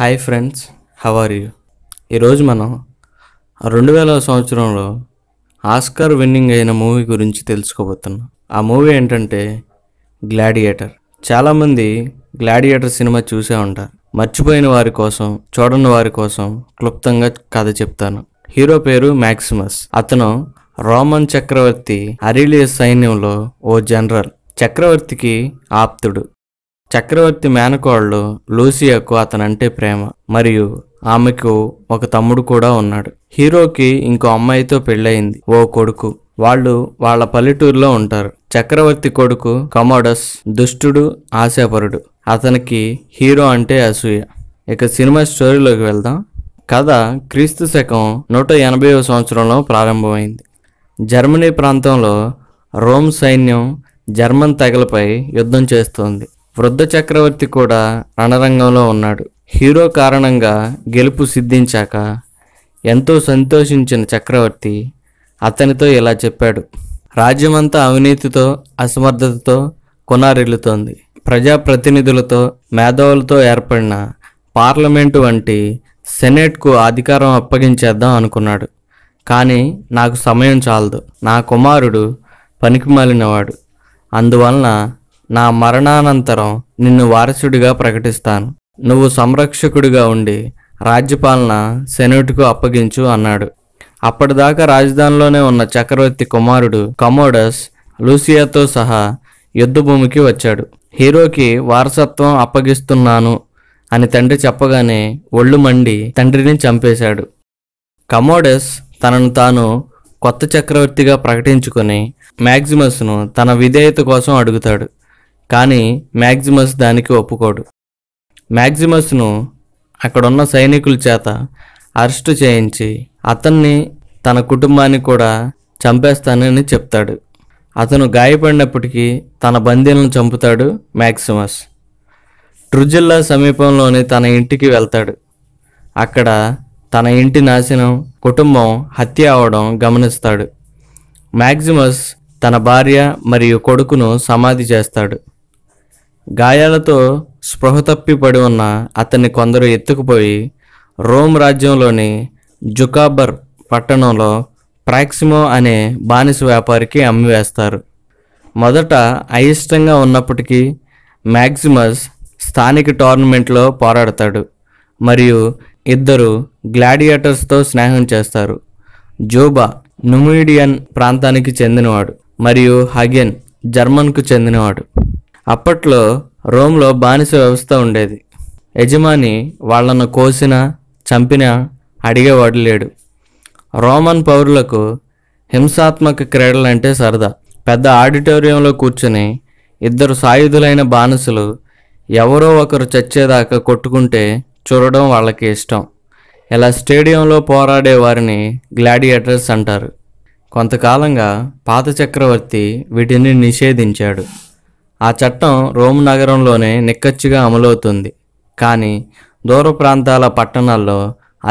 hi friends how are you ఈరోజు మనం రెండు వేల సంవత్సరంలో ఆస్కార్ విన్నింగ్ అయిన మూవీ గురించి తెలుసుకోబోతున్నాం ఆ మూవీ ఏంటంటే గ్లాడియేటర్ చాలామంది గ్లాడియేటర్ సినిమా చూసే ఉంటారు మర్చిపోయిన వారి కోసం చూడని వారి కోసం క్లుప్తంగా కథ చెప్తాను హీరో పేరు మ్యాక్సిమస్ అతను రోమన్ చక్రవర్తి అరీలియస్ సైన్యంలో ఓ జనరల్ చక్రవర్తికి ఆప్తుడు చక్రవర్తి మేనకోళ్ళు లూసియాకు అతనంటే ప్రేమ మరియు ఆమెకు ఒక తమ్ముడు కూడా ఉన్నాడు హీరోకి ఇంకో అమ్మాయితో పెళ్ళయింది ఓ కొడుకు వాళ్ళు వాళ్ళ పల్లెటూరులో ఉంటారు చక్రవర్తి కొడుకు కమోడస్ దుష్టుడు ఆశాపరుడు అతనికి హీరో అంటే అసూయ ఇక సినిమా స్టోరీలోకి వెళ్దాం కథ క్రీస్తు శకం నూట ఎనభైవ సంవత్సరంలో ప్రారంభమైంది జర్మనీ ప్రాంతంలో రోమ్ సైన్యం జర్మన్ తెగలపై యుద్ధం చేస్తోంది వృద్ధ చక్రవర్తి కూడా రణరంగంలో ఉన్నాడు హీరో కారణంగా గెలుపు సిద్ధించాక ఎంతో సంతోషించిన చక్రవర్తి అతనితో ఇలా చెప్పాడు రాజ్యమంతా అవినీతితో అసమర్థతతో కొనారిల్లుతోంది ప్రజాప్రతినిధులతో మేధావులతో ఏర్పడిన పార్లమెంటు వంటి సెనెట్కు అధికారం అప్పగించేద్దాం అనుకున్నాడు కానీ నాకు సమయం చాలదు నా కుమారుడు పనికిమాలినవాడు అందువలన నా మరణానంతరం నిన్ను వారసుడిగా ప్రకటిస్తాను నువ్వు సంరక్షకుడిగా ఉండి రాజ్యపాలన సెనేటుకు అప్పగించు అన్నాడు అప్పటిదాకా రాజధానిలోనే ఉన్న చక్రవర్తి కుమారుడు కమోడస్ లూసియాతో సహా యుద్ధభూమికి వచ్చాడు హీరోకి వారసత్వం అప్పగిస్తున్నాను అని తండ్రి చెప్పగానే ఒళ్ళు మండి తండ్రిని చంపేశాడు కమోడస్ తనను తాను కొత్త చక్రవర్తిగా ప్రకటించుకొని మ్యాక్సిమస్ను తన విధేయత కోసం అడుగుతాడు కానీ మ్యాగ్జిమస్ దానికి ఒప్పుకోడు మ్యాగ్జిమస్ను అక్కడున్న సైనికుల చేత అరెస్టు చేయించి అతన్ని తన కుటుంబాన్ని కూడా చంపేస్తానని చెప్తాడు అతను గాయపడినప్పటికీ తన బందీలను చంపుతాడు మ్యాక్సిమస్ ట్రుజిల్లా సమీపంలోని తన ఇంటికి వెళ్తాడు అక్కడ తన ఇంటి నాశనం కుటుంబం హత్య అవడం గమనిస్తాడు మ్యాక్సిమస్ తన భార్య మరియు కొడుకును సమాధి చేస్తాడు గాయాలతో స్పృహ తప్పి పడి ఉన్న అతన్ని కొందరు ఎత్తుకుపోయి రోమ్ రాజ్యంలోని జుకాబర్ పట్టణంలో ప్రాక్సిమో అనే బానిస వ్యాపారికి అమ్మివేస్తారు మొదట అయిష్టంగా ఉన్నప్పటికీ మ్యాక్సిమస్ స్థానిక టోర్నమెంట్లో పోరాడతాడు మరియు ఇద్దరు గ్లాడియేటర్స్తో స్నేహం చేస్తారు జోబా నుమీడియన్ ప్రాంతానికి చెందినవాడు మరియు హగెన్ జర్మన్కు చెందినవాడు అప్పట్లో రోమ్లో బానిస వ్యవస్థ ఉండేది యజమాని వాళ్ళను కోసిన చంపినా అడిగేవాడు లేడు రోమన్ పౌరులకు హింసాత్మక క్రీడలంటే సరదా పెద్ద ఆడిటోరియంలో కూర్చుని ఇద్దరు సాయుధులైన బానిసలు ఎవరో ఒకరు చచ్చేదాకా కొట్టుకుంటే చూడడం వాళ్ళకి ఇష్టం ఇలా స్టేడియంలో పోరాడే వారిని గ్లాడియేటర్స్ అంటారు కొంతకాలంగా పాత చక్రవర్తి వీటిని నిషేధించాడు ఆ చట్టం రోమ్ నగరంలోనే నిక్కచ్చిగా అమలవుతుంది కానీ దూర ప్రాంతాల పట్టణాల్లో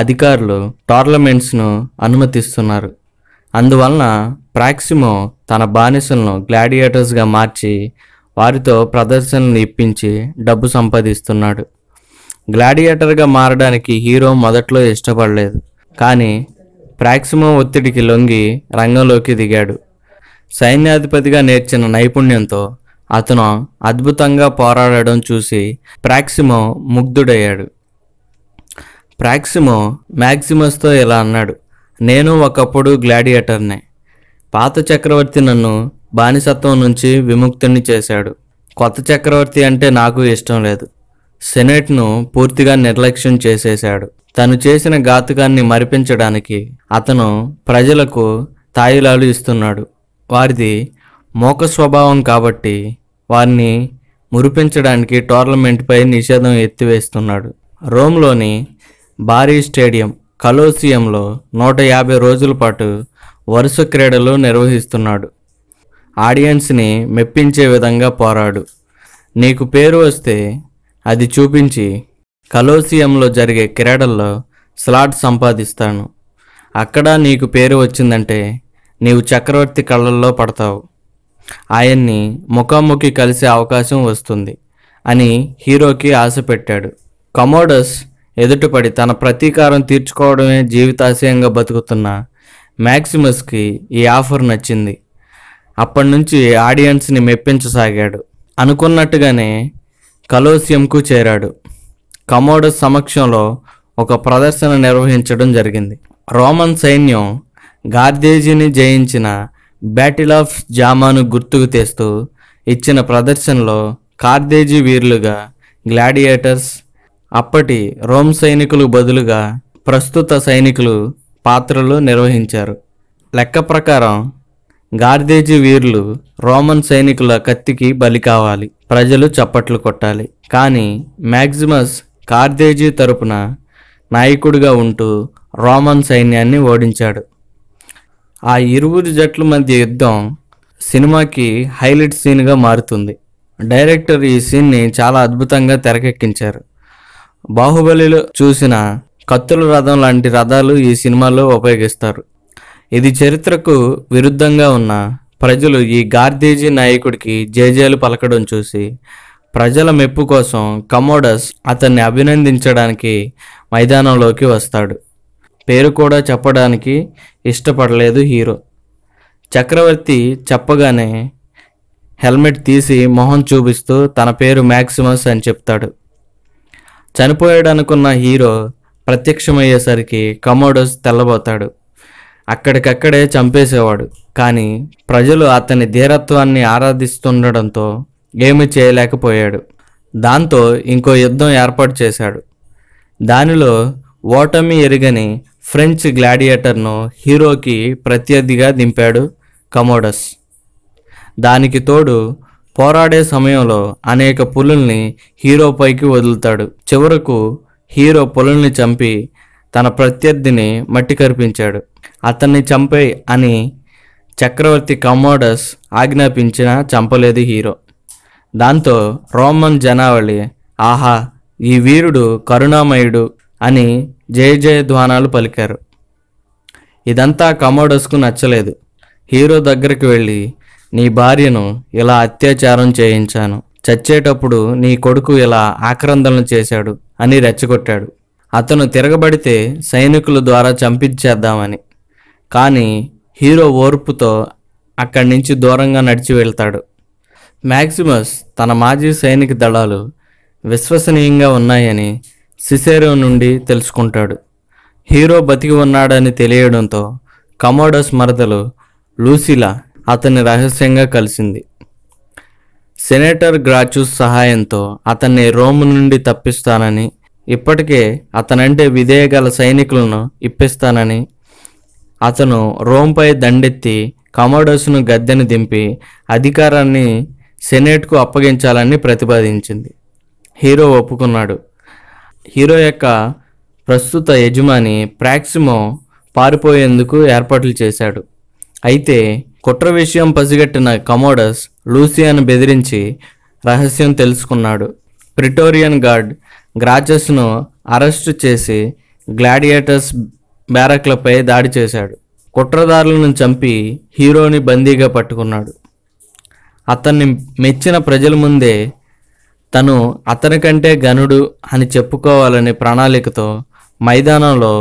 అధికారులు టోర్నమెంట్స్ను అనుమతిస్తున్నారు అందువలన ప్రాక్సిమో తన బానిసలను గ్లాడియేటర్స్గా మార్చి వారితో ప్రదర్శనలు ఇప్పించి డబ్బు సంపాదిస్తున్నాడు గ్లాడియేటర్గా మారడానికి హీరో మొదట్లో ఇష్టపడలేదు కానీ ప్రాక్సిమో ఒత్తిడికి లొంగి రంగంలోకి దిగాడు సైన్యాధిపతిగా నేర్చిన నైపుణ్యంతో అతను అద్భుతంగా పోరాడడం చూసి ప్రాక్సిమో ముగ్ధుడయ్యాడు ప్రాక్సిమో మ్యాక్సిమస్తో ఇలా అన్నాడు నేను ఒకప్పుడు గ్లాడియేటర్నే పాత చక్రవర్తి నన్ను బానిసత్వం నుంచి విముక్తుని చేశాడు కొత్త చక్రవర్తి అంటే నాకు ఇష్టం లేదు సెనేట్ను పూర్తిగా నిర్లక్ష్యం చేసేశాడు తను చేసిన ఘాతుకాన్ని మరిపించడానికి అతను ప్రజలకు తాయిలాలు ఇస్తున్నాడు వారిది మోక స్వభావం కాబట్టి వారిని మురిపించడానికి టోర్నమెంట్పై నిషేధం ఎత్తివేస్తున్నాడు రోమ్లోని భారీ స్టేడియం కలోసియంలో నూట యాభై రోజుల పాటు వరుస క్రీడలు నిర్వహిస్తున్నాడు ఆడియన్స్ని మెప్పించే విధంగా పోరాడు నీకు పేరు వస్తే అది చూపించి కలోసియంలో జరిగే క్రీడల్లో స్లాట్ సంపాదిస్తాను అక్కడ నీకు పేరు వచ్చిందంటే నీవు చక్రవర్తి కళ్ళల్లో పడతావు ఆయన్ని ముఖాముఖి కలిసే అవకాశం వస్తుంది అని హీరోకి ఆశ పెట్టాడు కమోడస్ ఎదుటపడి తన ప్రతీకారం తీర్చుకోవడమే జీవితాశయంగా బతుకుతున్న మ్యాక్సిమస్కి ఈ ఆఫర్ నచ్చింది అప్పటి నుంచి ఆడియన్స్ని మెప్పించసాగాడు అనుకున్నట్టుగానే కలోసియంకు చేరాడు కమోడస్ సమక్షంలో ఒక ప్రదర్శన నిర్వహించడం జరిగింది రోమన్ సైన్యం గార్దేజీని జయించిన బ్యాటిల్ ఆఫ్ జామాను గుర్తుకు తెస్తూ ఇచ్చిన ప్రదర్శనలో కార్దేజీ వీరులుగా గ్లాడియేటర్స్ అప్పటి రోమ్ సైనికులు బదులుగా ప్రస్తుత సైనికులు పాత్రలు నిర్వహించారు లెక్క ప్రకారం గార్దేజీ వీరులు రోమన్ సైనికుల కత్తికి బలి కావాలి ప్రజలు చప్పట్లు కొట్టాలి కానీ మ్యాక్సిమస్ కార్దేజీ తరపున నాయకుడిగా ఉంటూ రోమన్ సైన్యాన్ని ఓడించాడు ఆ ఇరువురు జట్ల మధ్య యుద్ధం సినిమాకి హైలైట్ సీన్గా మారుతుంది డైరెక్టర్ ఈ సీన్ని చాలా అద్భుతంగా తెరకెక్కించారు బాహుబలిలో చూసిన కత్తుల రథం లాంటి రథాలు ఈ సినిమాలో ఉపయోగిస్తారు ఇది చరిత్రకు విరుద్ధంగా ఉన్న ప్రజలు ఈ గార్దేజీ నాయకుడికి జేజేలు పలకడం చూసి ప్రజల మెప్పు కోసం కమోడస్ అతన్ని అభినందించడానికి మైదానంలోకి వస్తాడు పేరు కూడా చెప్పడానికి ఇష్టపడలేదు హీరో చక్రవర్తి చెప్పగానే హెల్మెట్ తీసి మొహం చూపిస్తూ తన పేరు మ్యాక్సిమస్ అని చెప్తాడు చనిపోయాడనుకున్న హీరో ప్రత్యక్షమయ్యేసరికి కమోడోస్ తెల్లబోతాడు అక్కడికక్కడే చంపేసేవాడు కానీ ప్రజలు అతని ధీరత్వాన్ని ఆరాధిస్తుండడంతో ఏమి చేయలేకపోయాడు దాంతో ఇంకో యుద్ధం ఏర్పాటు చేశాడు దానిలో ఓటమి ఎరుగని ఫ్రెంచ్ గ్లాడియేటర్ను హీరోకి ప్రత్యర్థిగా దింపాడు కమోడస్ దానికి తోడు పోరాడే సమయంలో అనేక పులుల్ని హీరోపైకి వదులుతాడు చివరకు హీరో పులుల్ని చంపి తన ప్రత్యర్థిని మట్టి కరిపించాడు అతన్ని చంపే అని చక్రవర్తి కమోడస్ ఆజ్ఞాపించినా చంపలేదు హీరో దాంతో రోమన్ జనావళి ఆహా ఈ వీరుడు కరుణామయుడు అని జయ జయ ధ్వానాలు పలికారు ఇదంతా కమోడస్కు నచ్చలేదు హీరో దగ్గరికి వెళ్ళి నీ భార్యను ఇలా అత్యాచారం చేయించాను చచ్చేటప్పుడు నీ కొడుకు ఇలా ఆక్రందనలు చేశాడు అని రెచ్చగొట్టాడు అతను తిరగబడితే సైనికుల ద్వారా చంపించేద్దామని కానీ హీరో ఓర్పుతో అక్కడి నుంచి దూరంగా నడిచి వెళ్తాడు మ్యాక్సిమస్ తన మాజీ సైనిక దళాలు విశ్వసనీయంగా ఉన్నాయని సిసేరో నుండి తెలుసుకుంటాడు హీరో బతికి ఉన్నాడని తెలియడంతో కమోడస్ మరదలు లూసిలా అతన్ని రహస్యంగా కలిసింది సెనేటర్ గ్రాచుస్ సహాయంతో అతన్ని రోమ్ నుండి తప్పిస్తానని ఇప్పటికే అతనంటే విధేయగల సైనికులను ఇప్పిస్తానని అతను రోమ్పై దండెత్తి కమోడస్ను గద్దెను దింపి అధికారాన్ని సెనేట్కు అప్పగించాలని ప్రతిపాదించింది హీరో ఒప్పుకున్నాడు హీరో యొక్క ప్రస్తుత యజమాని ప్రాక్సిమో పారిపోయేందుకు ఏర్పాట్లు చేశాడు అయితే కుట్ర విషయం పసిగట్టిన కమోడస్ లూసియాను బెదిరించి రహస్యం తెలుసుకున్నాడు ప్రిటోరియన్ గార్డ్ గ్రాచస్ను అరెస్టు చేసి గ్లాడియేటర్స్ బ్యారక్లపై దాడి చేశాడు కుట్రదారులను చంపి హీరోని బందీగా పట్టుకున్నాడు అతన్ని మెచ్చిన ప్రజల ముందే తను అతని కంటే గనుడు అని చెప్పుకోవాలనే ప్రణాళికతో మైదానంలో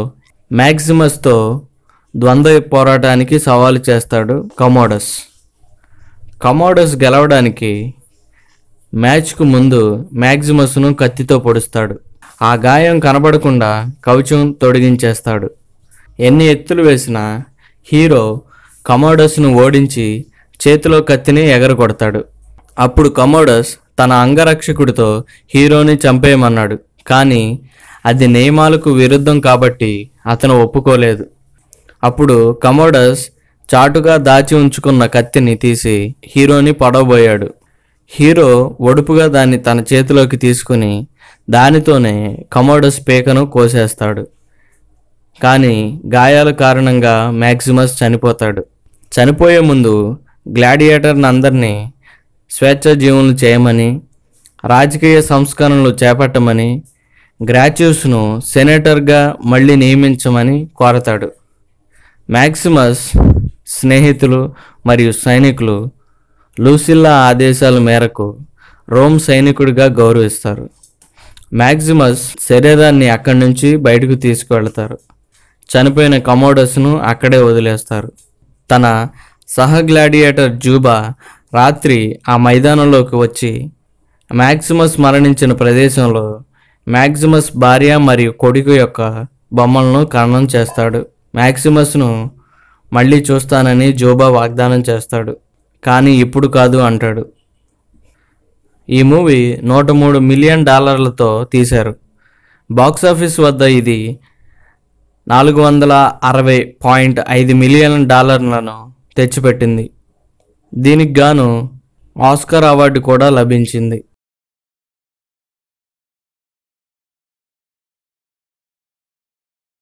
మ్యాక్సిమస్తో ద్వంద్వ పోరాటానికి సవాలు చేస్తాడు కమోడస్ కమోడస్ గెలవడానికి మ్యాచ్కు ముందు మ్యాక్సిమస్ను కత్తితో పొడుస్తాడు ఆ గాయం కనబడకుండా కవచం తొడిగించేస్తాడు ఎన్ని ఎత్తులు వేసినా హీరో కమోడస్ను ఓడించి చేతిలో కత్తిని ఎగరగొడతాడు అప్పుడు కమోడస్ తన అంగరక్షకుడితో హీరోని చంపేయమన్నాడు కానీ అది నియమాలకు విరుద్ధం కాబట్టి అతను ఒప్పుకోలేదు అప్పుడు కమోడస్ చాటుగా దాచి ఉంచుకున్న కత్తిని తీసి హీరోని పడవబోయాడు హీరో ఒడుపుగా దాన్ని తన చేతిలోకి తీసుకుని దానితోనే కమోడస్ పేకను కోసేస్తాడు కానీ గాయాల కారణంగా మ్యాక్సిమస్ చనిపోతాడు చనిపోయే ముందు గ్లాడియేటర్ని అందరినీ స్వేచ్ఛ స్వేచ్ఛాజీవులను చేయమని రాజకీయ సంస్కరణలు చేపట్టమని గ్రాచ్యూస్ను సెనేటర్గా మళ్ళీ నియమించమని కోరతాడు మ్యాక్సిమస్ స్నేహితులు మరియు సైనికులు లూసిల్లా ఆదేశాల మేరకు రోమ్ సైనికుడిగా గౌరవిస్తారు మ్యాక్సిమస్ శరీరాన్ని అక్కడి నుంచి బయటకు తీసుకువెళతారు చనిపోయిన కమోడస్ను అక్కడే వదిలేస్తారు తన సహ గ్లాడియేటర్ జూబా రాత్రి ఆ మైదానంలోకి వచ్చి మ్యాక్సిమస్ మరణించిన ప్రదేశంలో మ్యాక్సిమస్ భార్య మరియు కొడుకు యొక్క బొమ్మలను ఖననం చేస్తాడు మ్యాక్సిమస్ను మళ్ళీ చూస్తానని జోబా వాగ్దానం చేస్తాడు కానీ ఇప్పుడు కాదు అంటాడు ఈ మూవీ నూట మూడు మిలియన్ డాలర్లతో తీశారు బాక్సాఫీస్ వద్ద ఇది నాలుగు వందల అరవై పాయింట్ ఐదు మిలియన్ డాలర్లను తెచ్చిపెట్టింది దీనికి గాను ఆస్కార్ అవార్డు కూడా లభించింది